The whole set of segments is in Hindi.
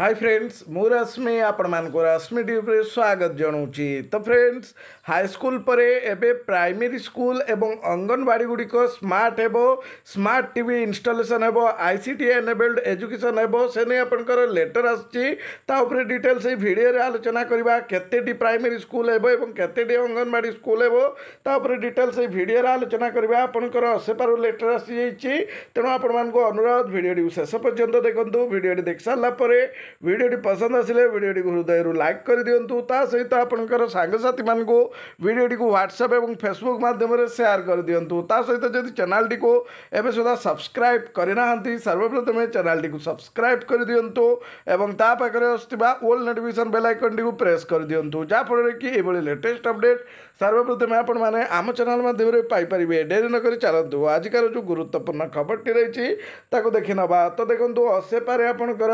हाय फ्रेंड्स मु रश्मि आपण मानक रश्मि ट्यूब्रे स्वागत जनाऊँ तो फ्रेंड्स हाईस्कल पर प्राइमरी स्कूल एवं अंगनवाड़ी गुड़िक स्मार्ट हो स्मार्ट टीवी इनस्टलेसन हो आई एनेबल्ड एजुकेशन से नहीं आपण लेटर आसपुर डिटेल से भिडे आलोचना करवा के प्राइमरी स्कूल होते अंगनवाड़ी स्कूल होपर डिटेल से भिडे आलोचना करवा आपंकर असेपारू लेटर आसी जाइए तेणु आपण मूँ अनुरोध भिडियो शेष पर्यटन देखूँ भिडियो देख सारापर ভিডিওটি পছন্দ আসলে ভিডিওটি গুরু দাইরু লাইক করে দিয়ন্তু তা সেইটা আপনকার সাঙ্গ সাথী মানগো ভিডিওটি কো WhatsApp এবং Facebook মাধ্যমে শেয়ার করে দিয়ন্তু তা সেইটা যদি চ্যানেলটি কো এবে সদা সাবস্ক্রাইব করেনা হান্তি সর্বপ্রথমে চ্যানেলটি কো সাবস্ক্রাইব করে দিয়ন্তু এবং তা পা করেস্তিবা অল নোটিফিকেশন বেল আইকনটি কো প্রেস করে দিয়ন্তু যা পড়লে কি এবলে লেটেস্ট আপডেট সর্বপ্রথমে আপন মানে আম চ্যানেল মা দেবে পাই পারিবে দেরি নকরি চলন্তু আজকার যে গুরুত্বপূর্ণ খবরটি রইছি তা কো দেখিনবা তো দেখন্তু অসে পারে আপনকার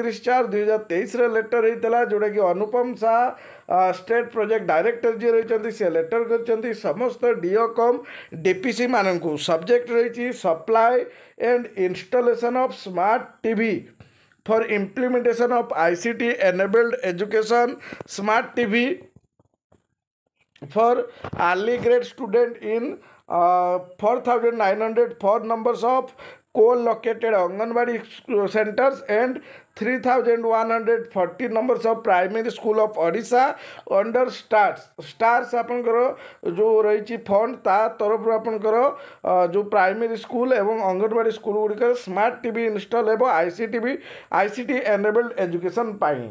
अड़तीस चार दुई हजार तेईस लेटर होता जोटा कि Anupam Shah state project director ji रही सी लेटर कर समस्त डीओकम डीपीसी मानू सब्जेक्ट रही supply and installation of smart TV for implementation of ICT enabled education smart TV for early grade student in four thousand nine hundred four numbers of four located anganwadi centres and 3140 넘버스 of primary school of 오디샤 under 스타츠 스타സ് আপন কৰো যো ৰৈছি ফন্ড তা তৰফৰ আপন কৰো যো প্রাইমারি স্কুল এবং অঙ্গনवाडी স্কুল গৰিকা স্মার্ট টিভি ইনষ্টল এব আইসিটিভি আইসিটি এনেবলড এডুকেশন পাই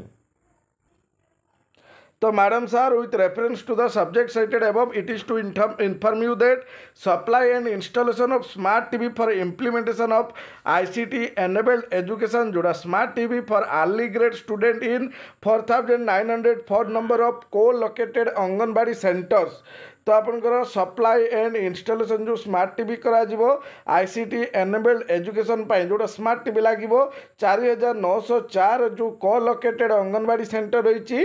तो madam sir with reference to the subject cited above it is to inform inform you that supply and installation of smart TV for implementation of ICT enabled education जोड़ा smart TV for early grade student in four thousand nine hundred four number of को लोकेटेड अंगनवाड़ी सेंटर्स তো আপনার সপ্লাই এন্ড ইনস্টলেসন যে স্মার্ট টিভি করা আইসিটি এনেবল্ড এজুকেশন যেটা স্মার্ট টিভি লাগব চারি হাজার নশ চার যে কলোকেটেড অঙ্গনবাড়ি সেন্টার রয়েছে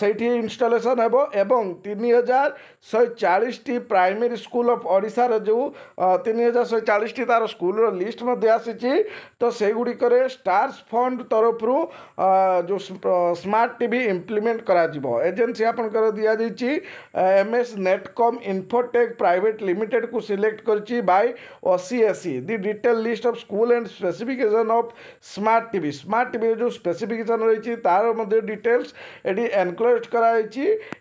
সেইটি ইনস্টলেসন হব এবং তিন হাজার শহে চাশটি প্রাইমেরি স্কুল অফ ওড়িশার যে তিন হাজার শহে চাশটি তার স্কুলর লিষ্ট মধ্যে আসিছি তো সেগুড়িকরে স্টার্স ফন্ড তরফর যে স্মার্ট টিভি ইমপ্লিমেন্ট করা এজেন্সি আপনার দিয়াযাই M S net Satcom Infotech Private Limited को सिलेक्ट कर by OCSC the detail list of school and specification of smart TV smart TV जो स्पेसिफिकेशन रही तार मध्य डिटेल्स ये एनक्लोज कराई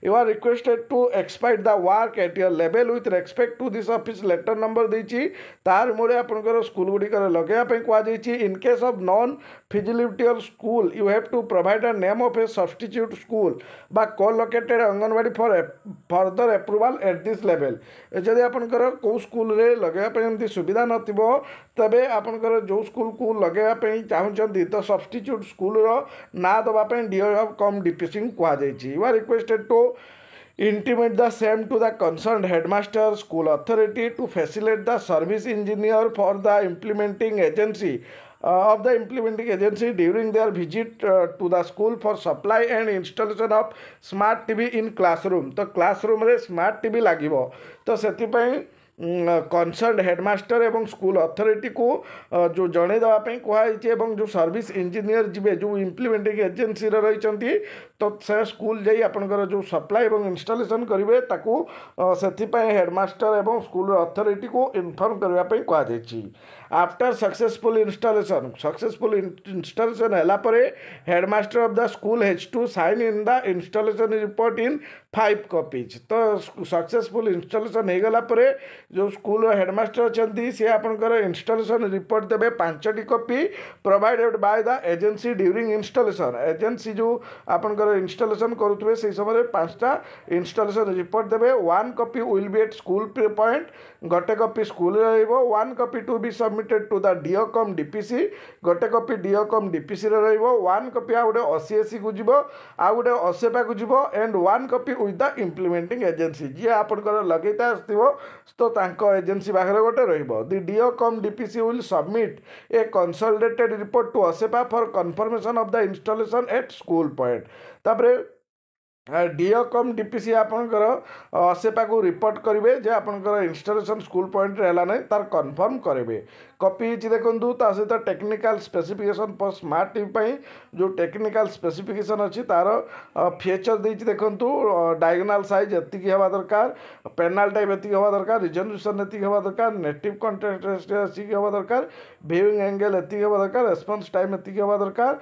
you are requested to expedite the work at your level with respect to this office letter number देती तार मूले आपंकर स्कूल गुड़ी लगे कहुई in case of non feasible school you have to provide a name of a substitute school বা co-located Anganwadi for a further approval school at this level ଯଦି ଆପଣଙ୍କର କେଉଁ ସ୍କୁଲରେ ଲଗାଇବା ପାଇଁ ଏମିତି ସୁବିଧା ନଥିବ ତେବେ ଆପଣଙ୍କର ଯେଉଁ ସ୍କୁଲକୁ ଲଗାଇବା ପାଇଁ ଚାହୁଁଛନ୍ତି ତ ସବଷ୍ଟିଚ୍ୟୁଟ୍ ସ୍କୁଲର ନାଁ ଦେବା ପାଇଁ ଡିଓ କମ୍ ଡିପିସିଂ କୁହାଯାଇଛି you are requested to intimate the same to the concerned headmaster school authority to facilitate the service engineer for the implementing agency of the implementing agency during their visit uh, to the school for supply and installation of smart TV in classroom तो classroom रे smart TV लागिबो तो सेति पई कनसर्ण हेडमास्टर एवं स्कूल अथॉरिटी को जो जड़े जनईदेपी कहुई जो सर्विस इंजीनियर जी जो इम्प्लीमेंटे एजेन्सी रही तो से स्कूल जाए आप जो सप्लाई और इनस्टलेसन करेंगे हेडमास्टर और स्कूल अथरीटी को इनफर्म करने कहुई after successful installation successful installation headmaster of the school has to sign in the installation report in five copies तो सक्सेसफुल इनस्टलेसन ହୋଇଗଲା ପରେ ଯେଉଁ ସ୍କୁଲର ହେଡ଼ମାଷ୍ଟର ଅଛନ୍ତି ସେ ଆପଣଙ୍କର ଇନଷ୍ଟଲେସନ୍ ରିପୋର୍ଟ ଦେବେ ପାଞ୍ଚଟି copy provided by the agency during installation agency ଯେଉଁ ଆପଣଙ୍କର ଇନଷ୍ଟଲେସନ୍ କରୁଥିବେ ସେହି ସମୟରେ ପାଞ୍ଚଟା ଇନଷ୍ଟଲେସନ୍ ରିପୋର୍ଟ ଦେବେ one copy will be at school point ଗୋଟେ କପି ସ୍କୁଲରେ ରହିବ one copy to be submitted to the DO cum D P C ଗୋଟେ copy DO cum D P ସିରେ ରହିବ ୱାନ୍ କପି ଆଉ ଗୋଟେ ଅଶୀ ଏସିକୁ ଯିବ ଆଉ ଗୋଟେ ଅଶେପାକୁ ଯିବ and one copy with the implementing agency जी आपंकर लगेत आसेन्सी बाहर गोटे रि DO cum DPC will submit a consolidated report to OSEPA for confirmation of the installation at school point तापरे डीओकम डीपीसी आपंकर असेपा को रिपोर्ट करेंगे जे आपंकर इनस्टलेसन स्कूल पॉइंट है तार कनफर्म करेंगे कपी देखु तासत technical specification for smart TV जो टेक्निकाल स्पेसीफिकेसन अच्छी तार फिचर दे देखु डायगोनाल सैज एति हवा दरकार पेनाल टाइप एति हवा दरकार रिजल्यूसन एति हवा दरकार नेटिव कंटेस्ट एति हवा दरकार भ्यूंग एंगेल एति हवा दरकार रेस्पन्स टाइम एति हवा दरकार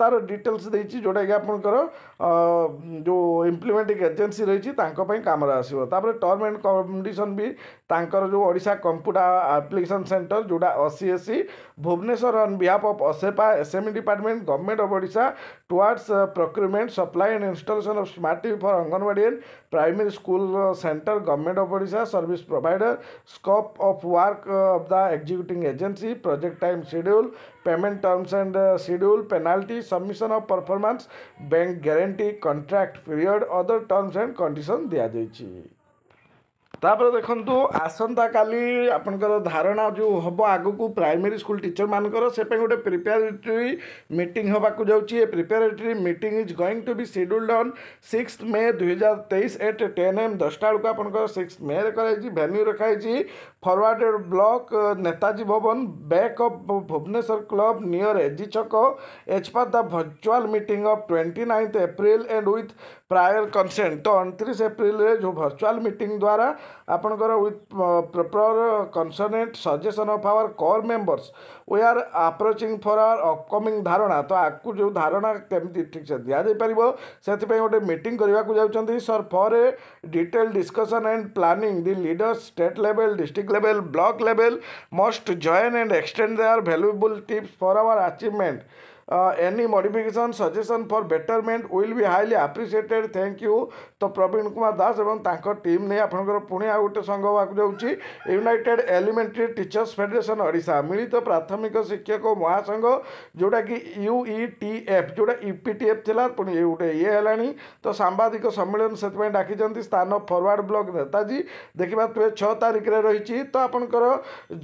तार डिटेल्स देखिए जोटा कि आपंकर जो जो इम्प्लीमेंटिंग एजेन्सी रही कम आसपुर टर्म एंड कंडीशन भी तर जो ओडा कंप्यूटर आप्लिकेसन सेन्टर जोटा O S C Bhubaneswar on behalf of OSEPA SME department government of Odisha towards procurement supply and installation of smart TV for anganwadi and primary school centre government of Odisha service provider scope of work of the executing agency project time schedule payment terms and uh, schedule, penalty, submission of performance, bank guarantee, contract period, other terms and conditions दिया जाइए तापर देखु आसंता का आपंकर धारणा जो हम आग को प्राइमरी स्कूल टीचर मानक गोटे प्रिपेरेटरी मीट हो जाऊँगी preparatory meet is going to be scheduled on six May दुईार तेईस एट टेन एम दसटा बेलू आप सिक्स मे रही भेन्यू रखाई forward Bloc Netaji Bhawan back of Bhubaneswar club near AG छक एचपा the virtual meet of twenty ninth April and ओथ प्रायर कनसेंट तो अंतरीश एप्रिले जो भर्चुआल मीट द्वारा ଆପଣଙ୍କର with proper consent suggestion of our all members we are approaching for our upcoming ଧାରଣା ତ ଆକୁ ଯେଉଁ ଧାରଣା କେମିତି ଠିକ୍ସେ ଦିଆଯାଇପାରିବ ସେଥିପାଇଁ ଗୋଟେ ମିଟିଂ କରିବାକୁ ଯାଉଛନ୍ତି sir for a detail discussion and planning the leaders state level district level block level must join and extend their valuable tips for our achievement uh, any modification suggestion for betterment will be highly appreciated thank you ତ ପ୍ରବୀଣ କୁମାର ଦାସ ଏବଂ ତାଙ୍କ ଟିମ୍ ନେଇ ଆପଣଙ୍କର ପୁଣି ଆଉ ଗୋଟେ ସଂଘ ହେବାକୁ ଯାଉଛି United Elementary Teachers Federation Odisha ମିଳିତ ପ୍ରାଥମିକ ଶିକ୍ଷକ ମହାସଂଘ ଯେଉଁଟାକି ୟୁ ଇ ଟି ଏଫ୍ ଯେଉଁଟା ୟୁ ପି ଟି ଏଫ୍ ଥିଲା ପୁଣି ଏ ଗୋଟେ ଇଏ ହେଲାଣି ତ ସାମ୍ବାଦିକ ସମ୍ମିଳନୀ ସେଥିପାଇଁ ଡାକିଛନ୍ତି ସ୍ଥାନ ଫରୱାର୍ଡ଼ ବ୍ଲକ୍ ନେତାଜୀ ଦେଖିବା ତୁମେ ଛଅ ତାରିଖରେ ରହିଛି ତ ଆପଣଙ୍କର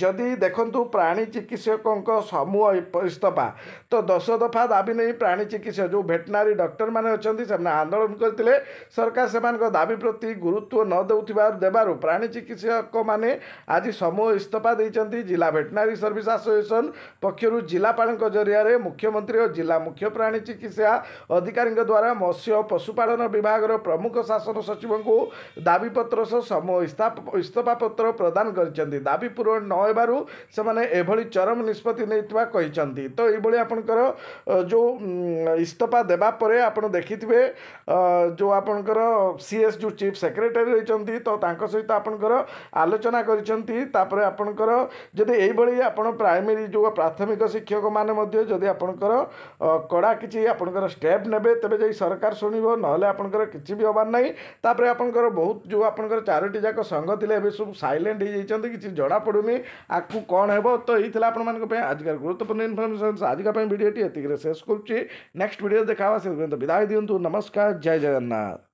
ଯଦି ଦେଖନ୍ତୁ ପ୍ରାଣୀ ଚିକିତ୍ସକଙ୍କ ସମୂହ ଇସ୍ତଫା ତ ଦଶ दफा दाने प्राणी चिकित्सक जो भेटनरी डक्टर मन्दोलन गरिबी प्रति गुरुत्व नदेऊ दबार प्राणी चिकित्सक मे आज समूह इस्तफा जिल्ला भेटेनरी सर्भिस आसोसिएसन पक्षहरू जिल्लापा जस्तै मुख्यमन्त्री जिल्ला मुख्य प्राणी चिकित्सा अधिकारद्वारा मत्स्य पशुपालन विभाग प्रमुख शासन सचिव दाबीपत्र समूह इस्तफापत्र प्रदान गरि दाबी पूरण नहेबारुभ चरम निष्पत्ति नै त यभरि जो इस्तफा देवापर आप देखि जो आपणकर सी एस जो चीफ सेक्रेटरी रही तो सहित आपंकर आलोचना करपर आप प्राइमरी जो प्राथमिक शिक्षक मानदी आपणकर कड़ा कि आपणकर स्टेप ने तेज जा सरकार शुणी ना किसी भी हमार नापर आप बहुत जो आप चारोटी जाक संघ थे ये सब सैलेंट हो जाते किसी जना पड़ूनी आपको कौन है तो यही आप आजिकार गुरुत्वपूर्ण इनफर्मेशन आज का ಇತಿಗ್ರಹಿಸಿ ನೆಕ್ಸ್ಟ್ ವಿಡಿಯೋದ ಕಾವ ಸಿದ್ರಿಂದ ಬಿದಾಯ್ ದಿವಂತು ನಮಸ್ಕಾರ ಜಯ ಜಗನ್ನಾಥ್